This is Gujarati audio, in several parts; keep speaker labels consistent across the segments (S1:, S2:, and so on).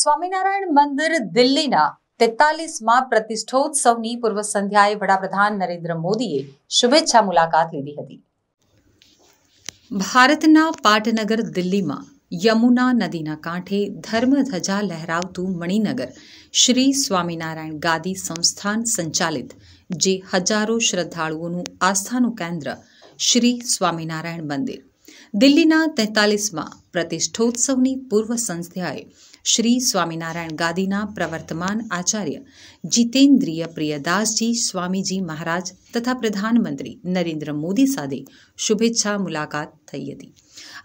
S1: સ્વામિનારાયણ મંદિર દિલ્હીના તેતાલીસમાં પ્રતિષ્ઠોત્સવની પૂર્વ સંધ્યાએ વડાપ્રધાન નરેન્દ્ર મોદીએ શુભેચ્છા મુલાકાત લીધી હતી ભારતના પાટનગર દિલ્હીમાં યમુના નદીના કાંઠે ધર્મધજા લહેરાવતું મણિનગર શ્રી સ્વામિનારાયણ ગાદી સંસ્થાન સંચાલિત જે હજારો શ્રદ્ધાળુઓનું આસ્થાનું કેન્દ્ર શ્રી સ્વામિનારાયણ મંદિર દિલ્હીના તેતાલીસમાં પ્રતિષ્ઠોત્સવની પૂર્વ સંસ્થાએ શ્રી સ્વામિનારાયણ ગાદીના પ્રવર્તમાન આચાર્ય જીતેન્દ્રિય પ્રિયદાસજી સ્વામીજી મહારાજ તથા પ્રધાનમંત્રી નરેન્દ્ર મોદી સાથે શુભેચ્છા મુલાકાત થઈ હતી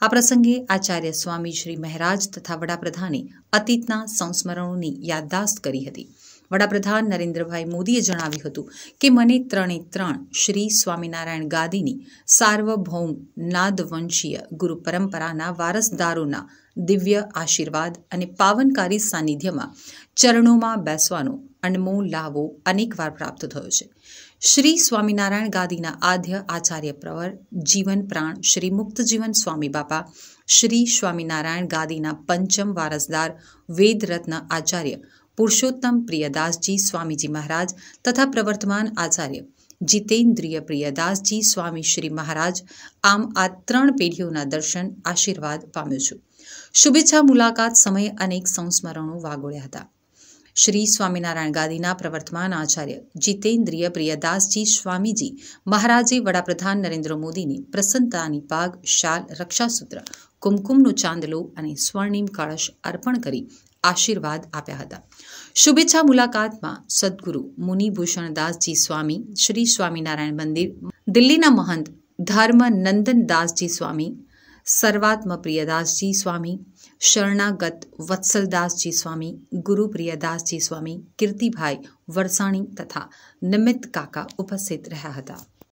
S1: આ પ્રસંગે આચાર્ય સ્વામી શ્રી મહારાજ તથા વડાપ્રધાને અતીતના સંસ્મરણોની યાદદાસ્ત કરી હતી વડાપ્રધાન નરેન્દ્રભાઈ મોદીએ જણાવ્યું હતું કે મને ત્રણે ત્રણ શ્રી સ્વામિનારાયણ ગાદીની સાર્વભૌમ નાદવંશીય ગુરુ પરંપરાના વારસદારોના દિવ્ય આશીર્વાદ અને પાવનકારી સાનિધ્યમાં ચરણોમાં બેસવાનો અણમો લાવો અનેકવાર પ્રાપ્ત થયો છે શ્રી સ્વામિનારાયણ ગાદીના આદ્ય આચાર્ય પ્રવર જીવન પ્રાણ શ્રી મુક્ત જીવન સ્વામી બાપા શ્રી સ્વામિનારાયણ ગાદીના પંચમ વારસદાર વેદરત્ન આચાર્ય પુરુષોત્તમ પ્રિયદાસજી સ્વામીજી મહારાજ તથા પ્રવર્તમાન આચાર્ય જીતેન્દ્રિય પ્રિયદાસજી સ્વામી શ્રી મહારાજ આમ આ ત્રણ પેઢીઓના દર્શન આશીર્વાદ પામ્યો છું શુભેચ્છા મુલાકાત સમયે અનેક સંસ્મરણો વાગોળ્યા હતા શ્રી સ્વામિનારાયણ ગાંધીના પ્રવર્તમાન આચાર્ય જીતેન્દ્રિય પ્રિયદાસજી સ્વામીજી મહારાજે વડાપ્રધાન નરેન્દ્ર મોદીની પ્રસન્નતાની પાગ શાલ રક્ષાસૂત્ર કુમકુમનો ચાંદલો અને સ્વર્ણિમ કળશ અર્પણ કરી આશીર્વાદ આપ્યા હતા શુભેચ્છા મુલાકાતમાં સદગુરુ મુનિભૂષણદાસજી સ્વામી શ્રી સ્વામિનારાયણ મંદિર દિલ્હીના મહંત ધર્મ નંદનદાસજી સ્વામી સર્વાત્મ પ્રિયદાસજી સ્વામી શરણાગત વત્સલદાસજી સ્વામી ગુરુ પ્રિયદાસજી સ્વામી કીર્તિભાઈ વરસાણી તથા નિમિત્ત કાકા ઉપસ્થિત રહ્યા હતા